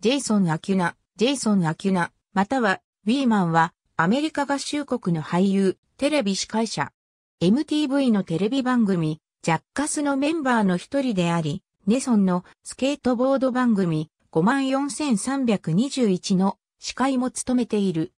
ジェイソン・アキュナ、ジェイソン・アキュナ、または、ウィーマンは、アメリカ合衆国の俳優、テレビ司会者。MTV のテレビ番組、ジャッカスのメンバーの一人であり、ネソンのスケートボード番組、54321の司会も務めている。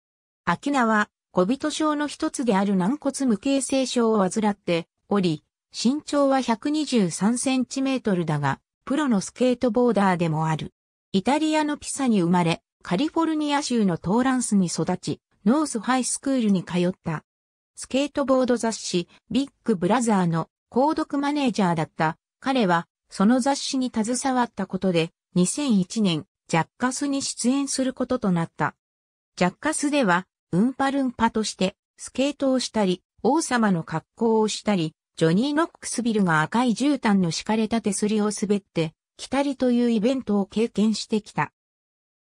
アキュナは、小人症の一つである軟骨無形成症を患っており、身長は123センチメートルだが、プロのスケートボーダーでもある。イタリアのピサに生まれ、カリフォルニア州のトーランスに育ち、ノースハイスクールに通った。スケートボード雑誌、ビッグブラザーの購読マネージャーだった彼は、その雑誌に携わったことで、2001年、ジャッカスに出演することとなった。ジャッカスでは、ウンパルンパとして、スケートをしたり、王様の格好をしたり、ジョニー・ノックスビルが赤い絨毯の敷かれた手すりを滑って、来たりというイベントを経験してきた。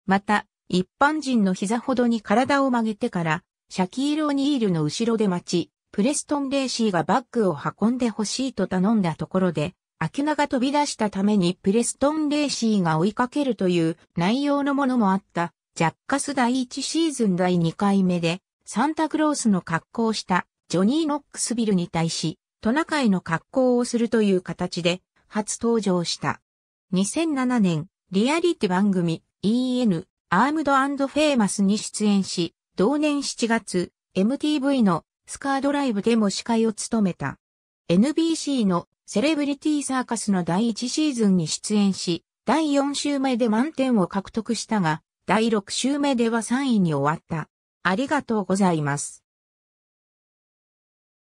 また、一般人の膝ほどに体を曲げてから、シャキール・オニールの後ろで待ち、プレストン・レーシーがバッグを運んでほしいと頼んだところで、アキュナが飛び出したためにプレストン・レーシーが追いかけるという内容のものもあった、ジャッカス第1シーズン第2回目で、サンタクロースの格好をしたジョニー・ノックスビルに対し、トナカイの格好をするという形で初登場した。2007年、リアリティ番組 EN アームドフェーマスに出演し、同年7月、MTV のスカードライブでも司会を務めた。NBC のセレブリティサーカスの第1シーズンに出演し、第4週目で満点を獲得したが、第6週目では3位に終わった。ありがとうございます。